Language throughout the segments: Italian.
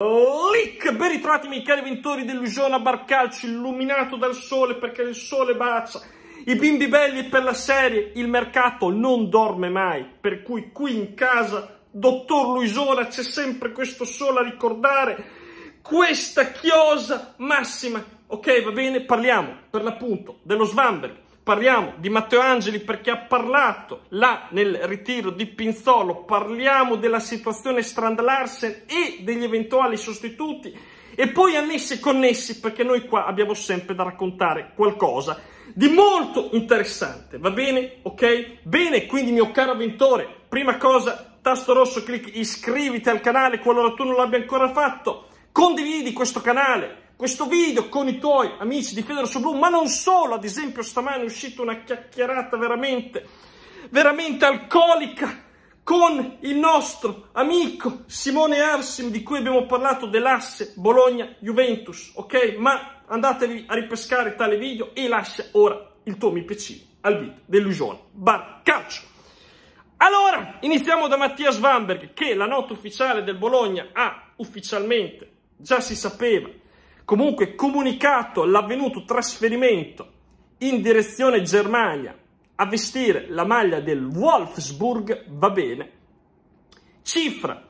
Lick, ben ritrovati miei cari vintori dell'usione a Barcalcio illuminato dal sole perché il sole bacia i bimbi belli per la serie il mercato non dorme mai per cui qui in casa dottor Luisona c'è sempre questo sole a ricordare questa chiosa massima ok va bene parliamo per l'appunto dello Svamberg Parliamo di Matteo Angeli perché ha parlato là nel ritiro di Pinzolo, parliamo della situazione Strand Larsen e degli eventuali sostituti e poi annessi e connessi perché noi qua abbiamo sempre da raccontare qualcosa di molto interessante, va bene? Ok? Bene, quindi mio caro avventore, prima cosa, tasto rosso, clicchi iscriviti al canale qualora tu non l'abbia ancora fatto, condividi questo canale questo video con i tuoi amici di Federso Blu, ma non solo, ad esempio stamane è uscita una chiacchierata veramente, veramente alcolica con il nostro amico Simone Arsim di cui abbiamo parlato dell'asse Bologna-Juventus, ok? Ma andatevi a ripescare tale video e lascia ora il tuo mi piacere al video dell'Usione Bar Calcio. Allora, iniziamo da Mattia Svamberg che la nota ufficiale del Bologna ha ufficialmente, già si sapeva, comunque comunicato l'avvenuto trasferimento in direzione Germania a vestire la maglia del Wolfsburg va bene. Cifra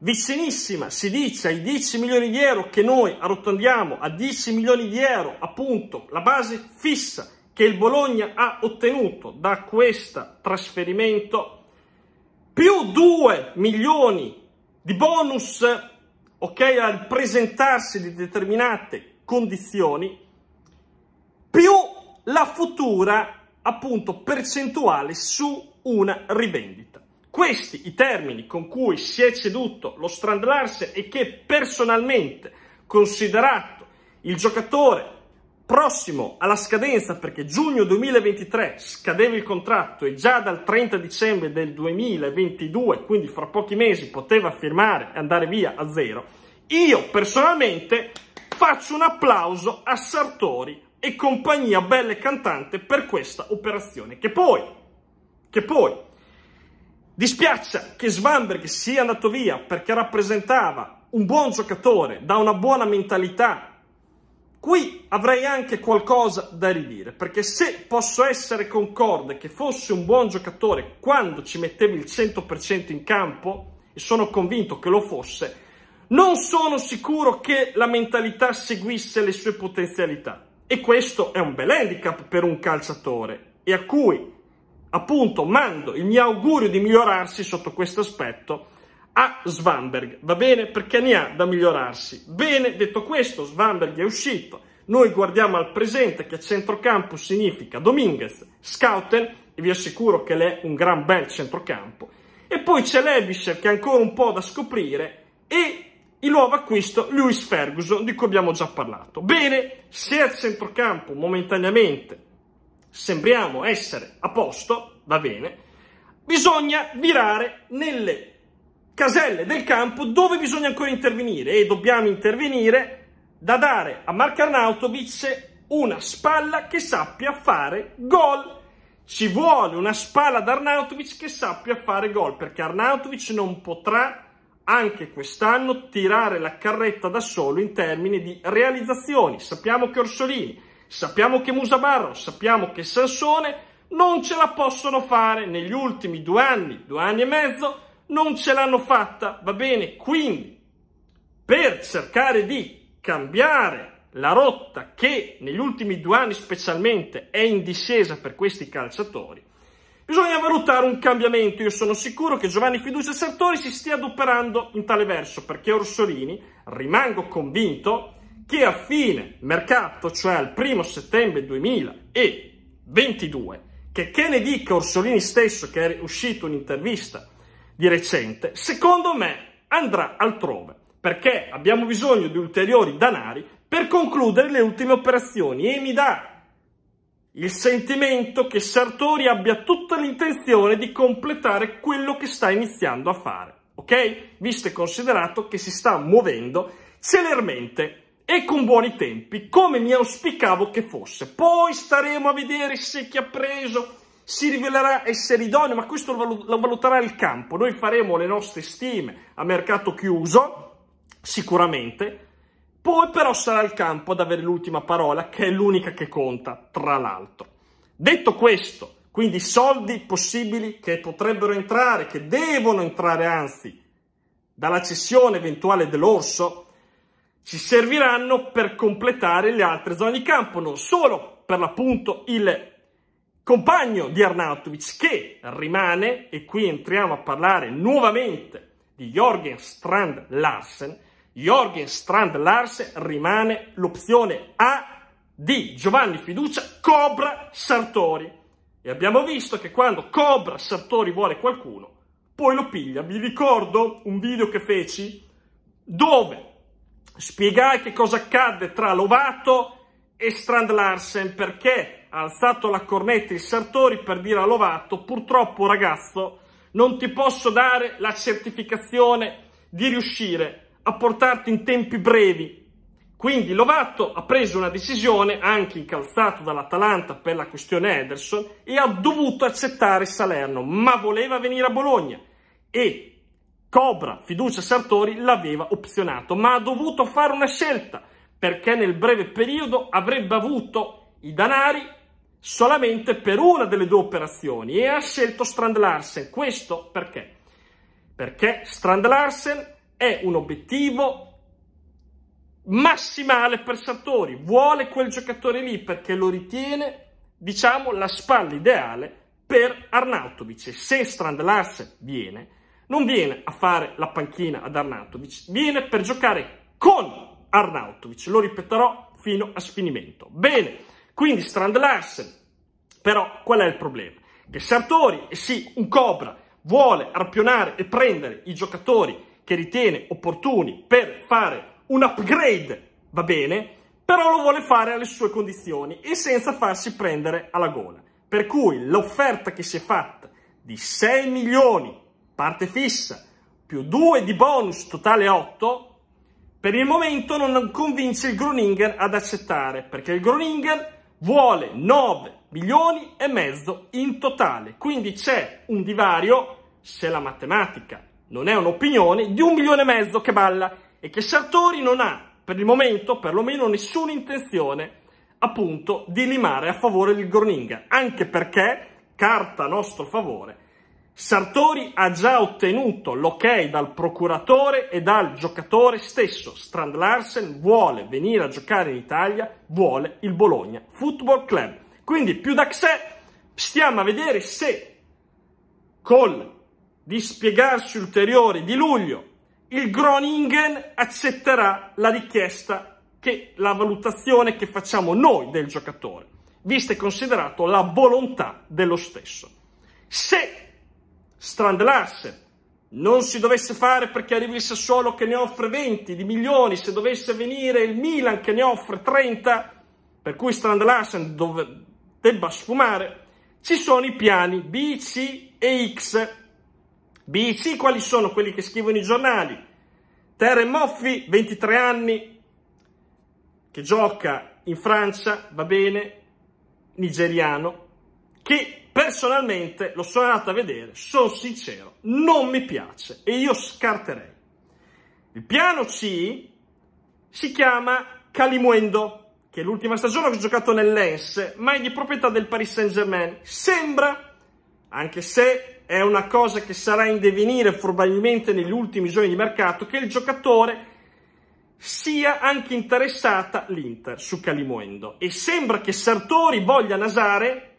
vicinissima, si dice, ai 10 milioni di euro che noi arrotondiamo a 10 milioni di euro, appunto, la base fissa che il Bologna ha ottenuto da questo trasferimento, più 2 milioni di bonus ok, al presentarsi di determinate condizioni, più la futura appunto percentuale su una rivendita. Questi i termini con cui si è ceduto lo Strand Larsen e che personalmente, considerato il giocatore prossimo alla scadenza, perché giugno 2023 scadeva il contratto e già dal 30 dicembre del 2022, quindi fra pochi mesi, poteva firmare e andare via a zero, io personalmente faccio un applauso a Sartori e compagnia belle cantante per questa operazione, che poi, che poi, dispiaccia che Svanberg sia andato via perché rappresentava un buon giocatore da una buona mentalità Qui avrei anche qualcosa da ridire, perché se posso essere concorde che fosse un buon giocatore quando ci mettevi il 100% in campo, e sono convinto che lo fosse, non sono sicuro che la mentalità seguisse le sue potenzialità. E questo è un bel handicap per un calciatore e a cui appunto mando il mio augurio di migliorarsi sotto questo aspetto a Svanberg, va bene? Perché ne ha da migliorarsi. Bene, detto questo, Svanberg è uscito. Noi guardiamo al presente che a centrocampo significa Dominguez, Scouten e vi assicuro che l'è un gran bel centrocampo. E poi c'è Levisher che ha ancora un po' da scoprire e il nuovo acquisto Lewis Ferguson di cui abbiamo già parlato. Bene, se a centrocampo momentaneamente sembriamo essere a posto, va bene, bisogna virare nelle caselle del campo dove bisogna ancora intervenire e dobbiamo intervenire da dare a Mark Arnautovic una spalla che sappia fare gol. Ci vuole una spalla da Arnautovic che sappia fare gol perché Arnautovic non potrà anche quest'anno tirare la carretta da solo in termini di realizzazioni. Sappiamo che Orsolini, sappiamo che Musabarro, sappiamo che Sansone non ce la possono fare negli ultimi due anni, due anni e mezzo non ce l'hanno fatta, va bene? Quindi, per cercare di cambiare la rotta che negli ultimi due anni specialmente è in discesa per questi calciatori, bisogna valutare un cambiamento. Io sono sicuro che Giovanni Fiducia Sartori si stia adoperando in tale verso, perché Orsolini, rimango convinto, che a fine mercato, cioè al primo settembre 2022, che, che ne dica Orsolini stesso che è uscito un'intervista di recente, secondo me andrà altrove, perché abbiamo bisogno di ulteriori danari per concludere le ultime operazioni e mi dà il sentimento che Sartori abbia tutta l'intenzione di completare quello che sta iniziando a fare, ok? Visto e considerato che si sta muovendo celermente e con buoni tempi, come mi auspicavo che fosse. Poi staremo a vedere se chi ha preso si rivelerà essere idoneo, ma questo lo valuterà il campo. Noi faremo le nostre stime a mercato chiuso, sicuramente, poi però sarà il campo ad avere l'ultima parola, che è l'unica che conta, tra l'altro. Detto questo, quindi soldi possibili che potrebbero entrare, che devono entrare anzi, dalla cessione eventuale dell'orso, ci serviranno per completare le altre zone di campo, non solo per l'appunto il compagno di Arnautovic che rimane, e qui entriamo a parlare nuovamente di Jorgen Strand Larsen, Jorgen Strand Larsen rimane l'opzione A di Giovanni Fiducia, Cobra Sartori. E abbiamo visto che quando Cobra Sartori vuole qualcuno, poi lo piglia. Vi ricordo un video che feci dove spiegai che cosa accadde tra Lovato e Strand Larsen perché ha alzato la cornetta il Sartori per dire a Lovato purtroppo ragazzo non ti posso dare la certificazione di riuscire a portarti in tempi brevi. Quindi Lovato ha preso una decisione, anche incalzato dall'Atalanta per la questione Ederson, e ha dovuto accettare Salerno, ma voleva venire a Bologna. E Cobra, fiducia Sartori, l'aveva opzionato, ma ha dovuto fare una scelta, perché nel breve periodo avrebbe avuto i danari solamente per una delle due operazioni e ha scelto Strand Larsen. Questo perché? Perché Strand Larsen è un obiettivo massimale per Sartori, vuole quel giocatore lì perché lo ritiene, diciamo, la spalla ideale per Arnautovic. E se Strand Larsen viene, non viene a fare la panchina ad Arnautovic, viene per giocare con Arnautovic, lo ripeterò fino a sfinimento. Bene. Quindi Strand Larsen, però qual è il problema? Che Sartori, e sì, un Cobra, vuole arpionare e prendere i giocatori che ritiene opportuni per fare un upgrade, va bene, però lo vuole fare alle sue condizioni e senza farsi prendere alla gola. Per cui l'offerta che si è fatta di 6 milioni, parte fissa, più 2 di bonus, totale 8, per il momento non convince il Groninger ad accettare, perché il Groninger vuole 9 milioni e mezzo in totale. Quindi c'è un divario, se la matematica non è un'opinione, di un milione e mezzo che balla e che Sartori non ha, per il momento, perlomeno nessuna intenzione appunto di limare a favore del Groninga, anche perché, carta a nostro favore, Sartori ha già ottenuto l'ok dal procuratore e dal giocatore stesso. Strand Larsen vuole venire a giocare in Italia, vuole il Bologna Football Club. Quindi più da sé stiamo a vedere se col dispiegarsi ulteriore di luglio il Groningen accetterà la richiesta che la valutazione che facciamo noi del giocatore, vista e considerato la volontà dello stesso. Se Strand Larsen. non si dovesse fare perché arrivi il Sassuolo che ne offre 20 di milioni, se dovesse venire il Milan che ne offre 30, per cui Strand Larsen dove, debba sfumare, ci sono i piani B, C e X. B e C quali sono quelli che scrivono i giornali? Terre Moffi, 23 anni, che gioca in Francia, va bene, nigeriano, che Personalmente lo sono andato a vedere, sono sincero, non mi piace e io scarterei. Il piano C si chiama Calimuendo, che è l'ultima stagione che ho giocato nell'Ens, ma è di proprietà del Paris Saint-Germain. Sembra, anche se è una cosa che sarà in devenire probabilmente negli ultimi giorni di mercato, che il giocatore sia anche interessata l'Inter su Calimuendo. E sembra che Sartori voglia nasare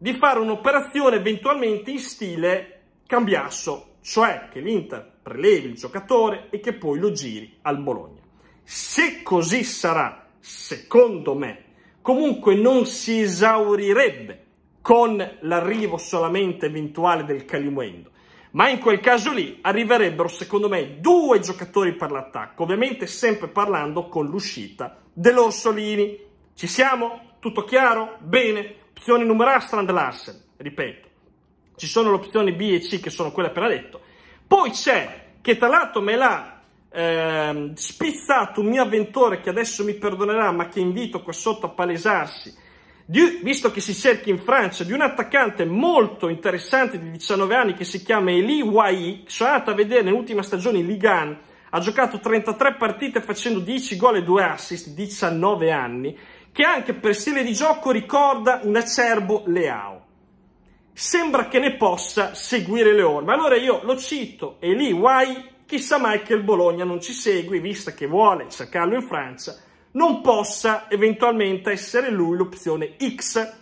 di fare un'operazione eventualmente in stile cambiasso, cioè che l'Inter prelevi il giocatore e che poi lo giri al Bologna. Se così sarà, secondo me, comunque non si esaurirebbe con l'arrivo solamente eventuale del Calimuendo. Ma in quel caso lì arriverebbero, secondo me, due giocatori per l'attacco, ovviamente sempre parlando con l'uscita dell'Orsolini. Ci siamo? Tutto chiaro? Bene, Opzione numero A, Strand Larsen, ripeto. Ci sono le opzioni B e C che sono quelle appena detto. Poi c'è, che tra l'altro me l'ha eh, spizzato un mio avventore che adesso mi perdonerà, ma che invito qua sotto a palesarsi, di, visto che si cerca in Francia di un attaccante molto interessante di 19 anni che si chiama Eli Wai, sono andato a vedere nell'ultima stagione in Ligan, ha giocato 33 partite facendo 10 gol e 2 assist, 19 anni, che anche per stile di gioco ricorda un acerbo Leao. Sembra che ne possa seguire le orme. Allora io lo cito e lì, guai, chissà mai che il Bologna non ci segue, vista che vuole cercarlo in Francia, non possa eventualmente essere lui l'opzione X.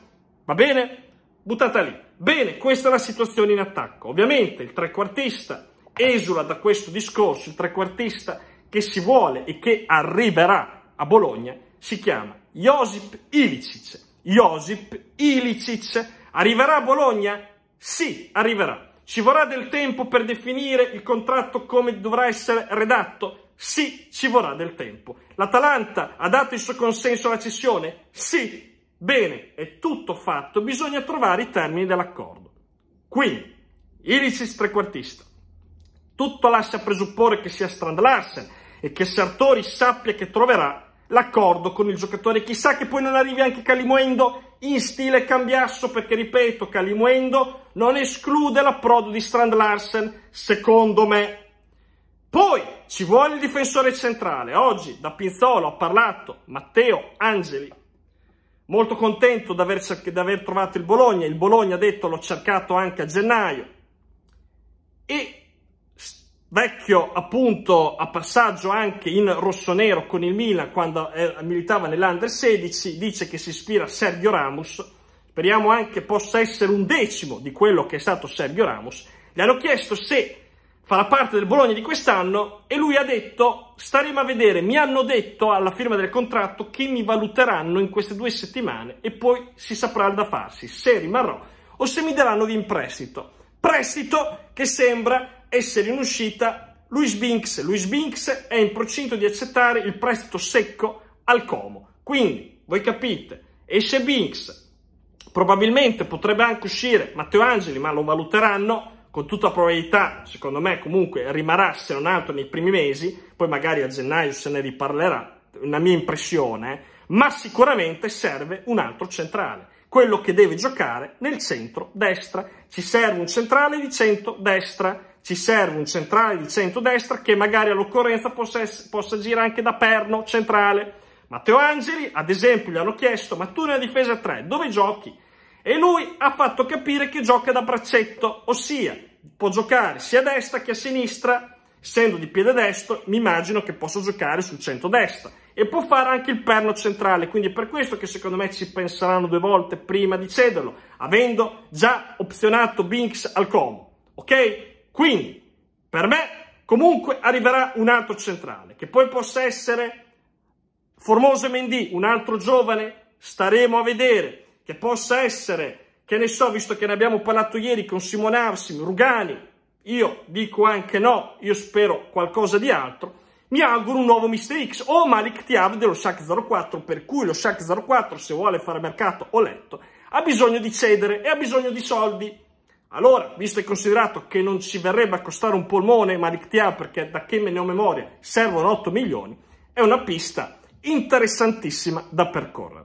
Va bene? Buttata lì. Bene, questa è la situazione in attacco. Ovviamente il trequartista esula da questo discorso, il trequartista che si vuole e che arriverà a Bologna si chiama Josip Ilicic. Josip Ilicic arriverà a Bologna? Sì, arriverà. Ci vorrà del tempo per definire il contratto come dovrà essere redatto? Sì, ci vorrà del tempo. L'Atalanta ha dato il suo consenso alla cessione? Sì. Bene, è tutto fatto, bisogna trovare i termini dell'accordo. Quindi, Ilicic trequartista. Tutto lascia presupporre che sia Strand Larsen e che Sartori sappia che troverà l'accordo con il giocatore. Chissà che poi non arrivi anche Calimuendo in stile cambiasso, perché ripeto, Calimuendo non esclude l'approdo di Strand Larsen, secondo me. Poi ci vuole il difensore centrale. Oggi da Pinzolo ha parlato Matteo Angeli. Molto contento di aver, cer- aver trovato il Bologna. Il Bologna ha detto l'ho cercato anche a gennaio. E vecchio appunto a passaggio anche in rossonero con il Milan quando eh, militava nell'Under 16, dice che si ispira a Sergio Ramos, speriamo anche possa essere un decimo di quello che è stato Sergio Ramos, gli hanno chiesto se farà parte del Bologna di quest'anno e lui ha detto staremo a vedere, mi hanno detto alla firma del contratto che mi valuteranno in queste due settimane e poi si saprà da farsi se rimarrò o se mi daranno di in prestito. Prestito che sembra essere in uscita Luis Binks. Luis Binks è in procinto di accettare il prestito secco al Como. Quindi, voi capite, esce Binks, probabilmente potrebbe anche uscire Matteo Angeli, ma lo valuteranno, con tutta probabilità, secondo me comunque rimarrà se non altro nei primi mesi, poi magari a gennaio se ne riparlerà, una mia impressione, ma sicuramente serve un altro centrale, quello che deve giocare nel centro-destra. Ci serve un centrale di centro-destra, ci serve un centrale di centrodestra che magari all'occorrenza possa, possa agire anche da perno centrale. Matteo Angeli, ad esempio, gli hanno chiesto, ma tu nella difesa 3 dove giochi? E lui ha fatto capire che gioca da braccetto, ossia può giocare sia a destra che a sinistra, essendo di piede destro mi immagino che possa giocare sul centrodestra e può fare anche il perno centrale, quindi è per questo che secondo me ci penseranno due volte prima di cederlo, avendo già opzionato Binks al Como, ok? Quindi, per me, comunque arriverà un altro centrale, che poi possa essere Formoso Mendy, un altro giovane, staremo a vedere, che possa essere, che ne so, visto che ne abbiamo parlato ieri con Simone Arsim, Rugani, io dico anche no, io spero qualcosa di altro, mi auguro un nuovo Mr. X o Malik Tiav dello Shack 04, per cui lo Shack 04, se vuole fare mercato, ho letto, ha bisogno di cedere e ha bisogno di soldi. Allora, visto e considerato che non ci verrebbe a costare un polmone, ma rictiamo perché da che me ne ho memoria servono 8 milioni, è una pista interessantissima da percorrere.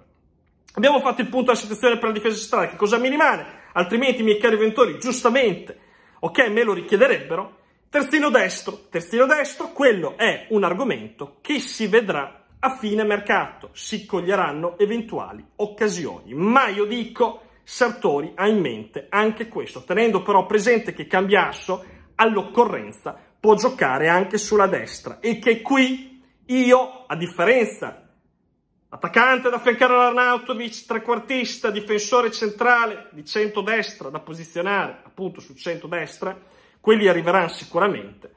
Abbiamo fatto il punto della situazione per la difesa strada, che cosa mi rimane? Altrimenti i miei cari inventori, giustamente, ok, me lo richiederebbero. Terzino destro, terzino destro, quello è un argomento che si vedrà a fine mercato, si coglieranno eventuali occasioni. Ma io dico Sartori ha in mente anche questo, tenendo però presente che Cambiasso all'occorrenza può giocare anche sulla destra e che qui io, a differenza attaccante da affiancare all'Arnautovic, trequartista, difensore centrale di centrodestra da posizionare appunto sul centrodestra, quelli arriveranno sicuramente.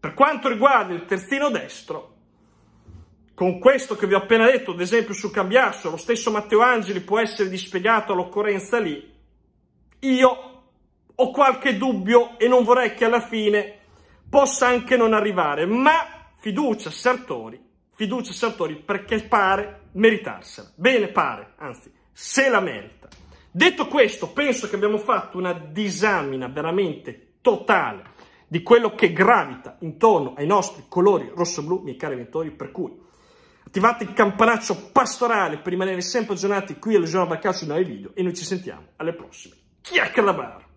Per quanto riguarda il terzino destro, con questo che vi ho appena detto, ad esempio su Cambiasso, lo stesso Matteo Angeli può essere dispiegato all'occorrenza lì, io ho qualche dubbio e non vorrei che alla fine possa anche non arrivare, ma fiducia Sartori, fiducia Sartori perché pare meritarsela, bene pare, anzi se la merita. Detto questo, penso che abbiamo fatto una disamina veramente totale di quello che gravita intorno ai nostri colori rosso-blu, miei cari ventori, per cui Attivate il campanaccio pastorale per rimanere sempre aggiornati qui al Giorno Barcaccio di nuovi video e noi ci sentiamo alle prossime. Chiacchiera da bar!